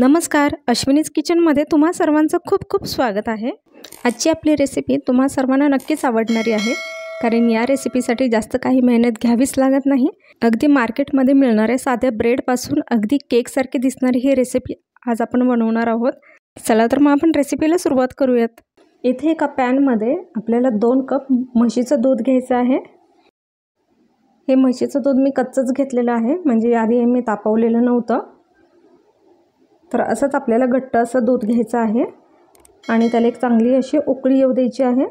नमस्कार अश्विनीज किचनमध्ये तुम्हा सर्वांचं खूप खूप स्वागत आहे आजची आपली रेसिपी तुम्हा सर्वांना नक्कीच आवडणारी आहे कारण या रेसिपीसाठी जास्त काही मेहनत घ्यावीच लागत नाही अगदी मार्केटमध्ये मिळणाऱ्या साध्या ब्रेडपासून अगदी केकसारखी दिसणारी ही रेसिपी आज आपण बनवणार आहोत चला तर मग आपण रेसिपीला सुरुवात करूयात इथे एका पॅनमध्ये आपल्याला दोन कप म्हशीचं दूध घ्यायचं आहे हे म्हशीचं दूध मी कच्चंच घेतलेलं आहे म्हणजे आधी मी तापवलेलं नव्हतं तर असंच आपल्याला घट्ट असं दूध घ्यायचं आहे आणि त्याला एक चांगली अशी उकळी येऊ द्यायची आहे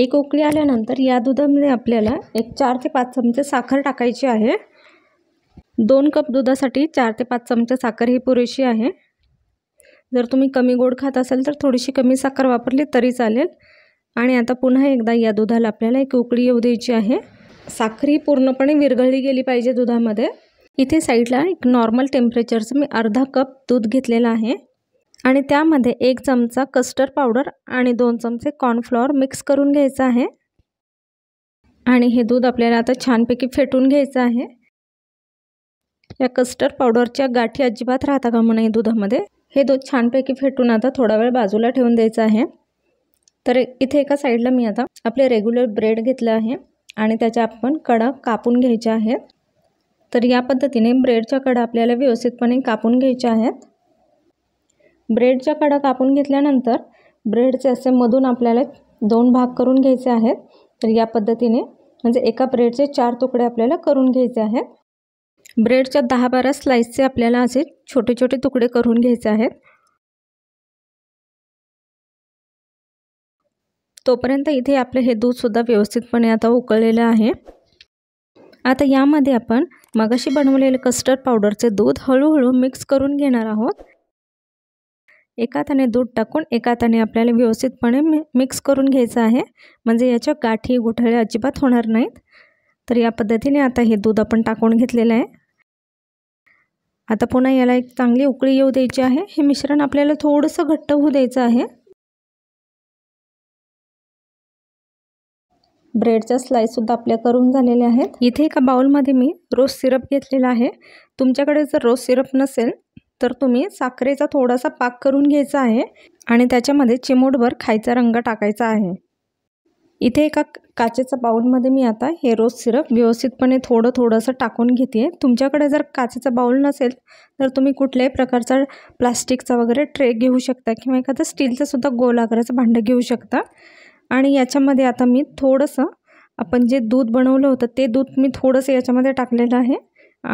एक उकळी आल्यानंतर या दुधामध्ये आपल्याला एक चार ते पाच चमचे साखर टाकायची आहे दोन कप दुधासाठी चार ते पाच चमचे साखर ही पुरेशी आहे जर तुम्ही कमी गोड खात असाल तर थोडीशी कमी साखर वापरली तरी चालेल आणि आता पुन्हा एकदा या दुधाला आपल्याला एक उकळी येऊ द्यायची आहे साखर ही पूर्णपणे विरघळली गेली पाहिजे दुधामध्ये इथे साईडला एक नॉर्मल टेम्परेचरचं मी अर्धा कप दूध घेतलेलं आहे आणि त्यामध्ये एक चमचा कस्टर्ड पावडर आणि दोन चमचे कॉर्नफ्लॉवर मिक्स करून घ्यायचं आहे आणि हे दूध आपल्याला आता छानपैकी फेटून घ्यायचं आहे या कस्टर्ड पावडरच्या गाठी अजिबात राहता का नाही दुधामध्ये हे दूध छानपैकी फेटून आता थोडा वेळ बाजूला ठेवून द्यायचं आहे तर इथे एका साईडला मी आता आपले रेग्युलर ब्रेड घेतलं आहे आणि त्याच्या आपण कडा कापून घ्यायच्या आहेत तर या पद्धतीने ब्रेडच्या कडा आपल्याला व्यवस्थितपणे कापून घ्यायच्या आहेत ब्रेडच्या कडा कापून घेतल्यानंतर ब्रेडचे असे मधून आपल्याला दोन भाग करून घ्यायचे आहेत तर या पद्धतीने म्हणजे एका ब्रेडचे चार तुकडे आपल्याला करून घ्यायचे आहेत ब्रेडच्या दहा बारा स्लाईसचे आपल्याला असे छोटे छोटे तुकडे करून घ्यायचे आहेत तोपर्यंत इथे आपले हे दूधसुद्धा व्यवस्थितपणे आता उकळलेलं आहे आता यामध्ये आपण मगाशी बनवलेले कस्टर्ड पावडरचे दूध हळूहळू मिक्स करून घेणार आहोत एका हाताने दूध टाकून एका ताने आपल्याला व्यवस्थितपणे मिक्स करून घ्यायचं आहे म्हणजे याच्या गाठी गुठळ्या अजिबात होणार नाहीत तर या पद्धतीने आता हे दूध आपण टाकून घेतलेलं आहे आता पुन्हा याला एक चांगली उकळी येऊ द्यायची आहे हे मिश्रण आपल्याला थोडंसं घट्ट होऊ द्यायचं आहे ब्रेडच्या स्लाईससुद्धा आपल्या करून झालेल्या आहेत इथे एका बाउलमध्ये मी रोज सिरप घेतलेला आहे तुमच्याकडे जर रोज सिरप नसेल तर तुम्ही साखरेचा थोडासा पाक करून घ्यायचा आहे आणि त्याच्यामध्ये चिमूटभर खायचा रंग टाकायचा आहे इथे एका काचेच्या बाउलमध्ये मी आता हे रोज सिरप व्यवस्थितपणे थोडं थोडंसं टाकून घेते तुमच्याकडे जर काचेचा बाउल नसेल तर तुम्ही कुठल्याही प्रकारचा प्लास्टिकचा वगैरे ट्रे घेऊ शकता किंवा एखादं स्टीलचंसुद्धा गोल आकाराचं भांडं घेऊ शकता आणि याच्यामध्ये आता मी थोडंसं आपण जे दूध बनवलं होतं ते दूध मी थोडंसं याच्यामध्ये टाकलेलं आहे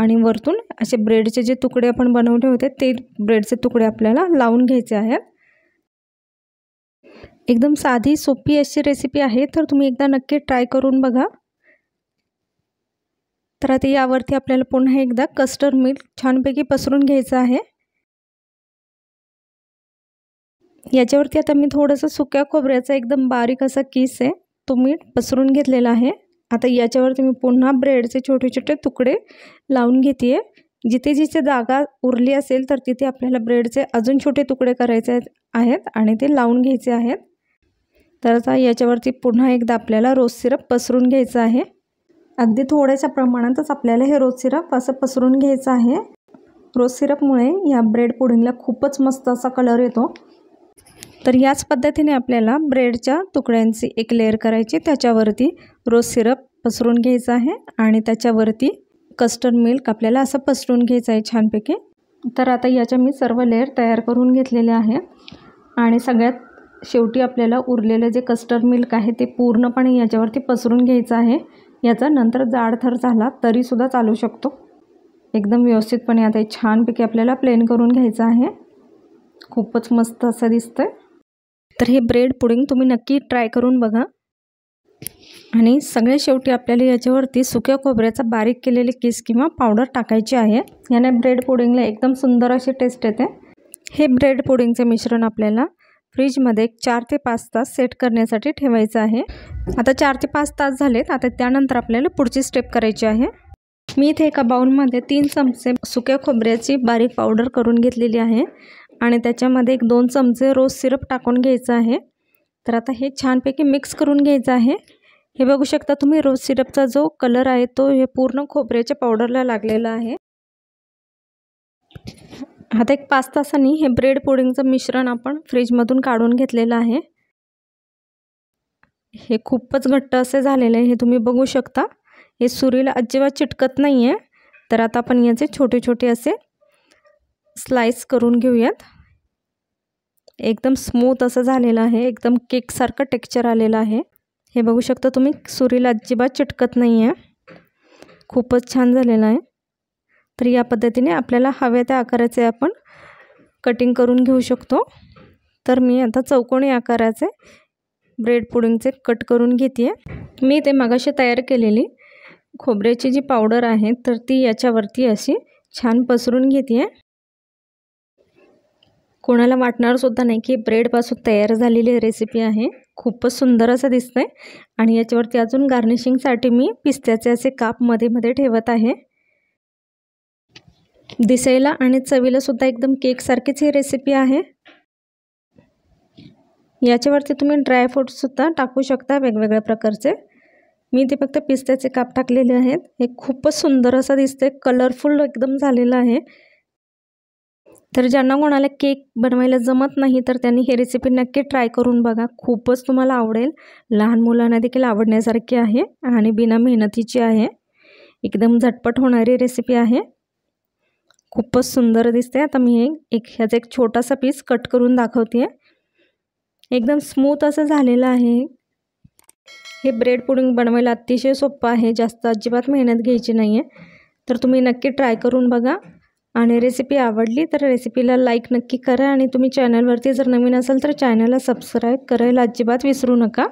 आणि वरतून असे ब्रेडचे जे तुकडे आपण बनवले होते ते ब्रेडचे तुकडे आपल्याला लावून घ्यायचे आहेत एकदम साधी सोपी अशी रेसिपी आहे तर तुम्ही एकदा नक्की ट्राय करून बघा तर आता यावरती आपल्याला पुन्हा एकदा कस्टर्ड मिल्क छानपैकी पसरून घ्यायचं आहे याच्यावरती आता मी थोडंसं सुक्या खोबऱ्याचा एकदम बारीक असा किस आहे तो मी पसरून घेतलेला आहे आता याच्यावरती मी पुन्हा ब्रेडचे छोटे छोटे तुकडे लावून घेते आहे जिथे जिथे जागा उरली असेल तर तिथे आपल्याला ब्रेडचे अजून छोटे तुकडे करायचे आहेत आणि ते लावून घ्यायचे आहेत तर आता याच्यावरती पुन्हा एकदा आपल्याला रोज सिरप पसरून घ्यायचं आहे अगदी थोड्याशा प्रमाणातच आपल्याला हे रोज सिरप असं पसरून घ्यायचं आहे रोज सिरपमुळे या ब्रेड पुडिंगला खूपच मस्त असा कलर येतो तर याच पद्धतीने आपल्याला ब्रेडच्या तुकड्यांची एक लेअर करायची त्याच्यावरती रोज सिरप पसरून घ्यायचा आहे आणि त्याच्यावरती कस्टर्ड मिल्क आपल्याला असं पसरून घ्यायचं आहे छानपैकी तर आता याच्या मी सर्व लेअर तयार करून घेतलेले आहे आणि सगळ्यात शेवटी आपल्याला उरलेलं जे कस्टर्ड मिल्क आहे ते पूर्णपणे याच्यावरती पसरून घ्यायचं आहे याचा नंतर जाड थर झाला तरीसुद्धा चालू शकतो एकदम व्यवस्थितपणे आता छानपैकी आपल्याला प्लेन करून घ्यायचं आहे खूपच मस्त असं दिसतं आहे तर हे ब्रेड पुडिंग तुम्ही नक्की ट्राय करून बघा आणि सगळ्या शेवटी आपल्याला याच्यावरती सुक्या खोबऱ्याचा बारीक केलेले किस किंवा पावडर टाकायची आहे याने ब्रेड पुडिंगला एकदम सुंदर अशी टेस्ट येते हे ब्रेड पुडिंगचे मिश्रण आपल्याला फ्रीजमध्ये एक चार ते पाच तास सेट करण्यासाठी ठेवायचं आहे आता चार ते पाच तास झालेत आता त्यानंतर आपल्याला पुढची स्टेप करायची आहे मी इथे एका बाउलमध्ये तीन चमचे सुक्या खोबऱ्याची बारीक पावडर करून घेतलेली आहे आणि त्याच्यामध्ये एक दोन चमचे रोज सिरप टाकून घ्यायचं आहे तर आता हे छानपैकी मिक्स करून घ्यायचं आहे हे बघू शकता तुम्ही रोज सिरपचा जो कलर आहे तो हे पूर्ण खोबऱ्याच्या पावडरला लागलेला आहे आता एक पाच तासांनी हे ब्रेड पुडिंगचं मिश्रण आपण फ्रीजमधून काढून घेतलेलं आहे हे खूपच घट्ट असे झालेलं आहे हे तुम्ही बघू शकता हे सुरीला अजिबात चिटकत नाही आहे तर आता आपण याचे छोटे छोटे असे स्लाइस करून घेऊयात एकदम स्मूथ असं झालेलं आहे एकदम केकसारखं टेक्चर आलेलं आहे हे बघू शकता तुम्ही सुरीला अजिबात चिटकत नाही आहे खूपच छान झालेलं आहे तर या पद्धतीने आपल्याला हव्या त्या आकाराचे आपण कटिंग करून घेऊ शकतो तर मी आता चौकोनी आकाराचे ब्रेड पुडिंगचे कट करून घेते आहे मी ते मागाशी तयार केलेली खोबऱ्याची जी पावडर आहे तर ती याच्यावरती अशी छान पसरून घेते आहे कोणाला वाटणार सुद्धा नाही की ब्रेडपासून तयार झालेली रेसिपी आहे खूपच सुंदर असं दिसतं आणि याच्यावरती अजून गार्निशिंगसाठी मी पिस्त्याचे असे काप मध्ये मध्ये ठेवत आहे दिसायला आणि चवीला सुद्धा एकदम केकसारखीच ही रेसिपी आहे याच्यावरती तुम्ही सुद्धा टाकू शकता वेगवेगळ्या प्रकारचे मी ते फक्त पिस्त्याचे काप टाकलेले आहेत हे खूपच सुंदर असं दिसते कलरफुल एकदम झालेलं आहे तर ज्यांना कोणाला केक बनवायला जमत नाही तर त्यांनी हे रेसिपी नक्की ट्राय करून बघा खूपच तुम्हाला आवडेल लहान मुलांना देखील आवडण्यासारखी आहे आणि बिना मेहनतीची आहे एकदम झटपट होणारी रेसिपी आहे खूपच सुंदर दिसते आता मी एक एक ह्याचा एक छोटासा पीस कट करून दाखवते एकदम स्मूथ असं झालेलं आहे हे ब्रेड पुडिंग बनवायला अतिशय सोपं आहे जास्त अजिबात मेहनत घ्यायची नाही आहे तर तुम्ही नक्की ट्राय करून बघा आणि रेसिपी आवडली तर रेसिपीला लाईक नक्की करा आणि तुम्ही चॅनलवरती जर नवीन असाल तर चॅनलला सबस्क्राईब करायला अजिबात विसरू नका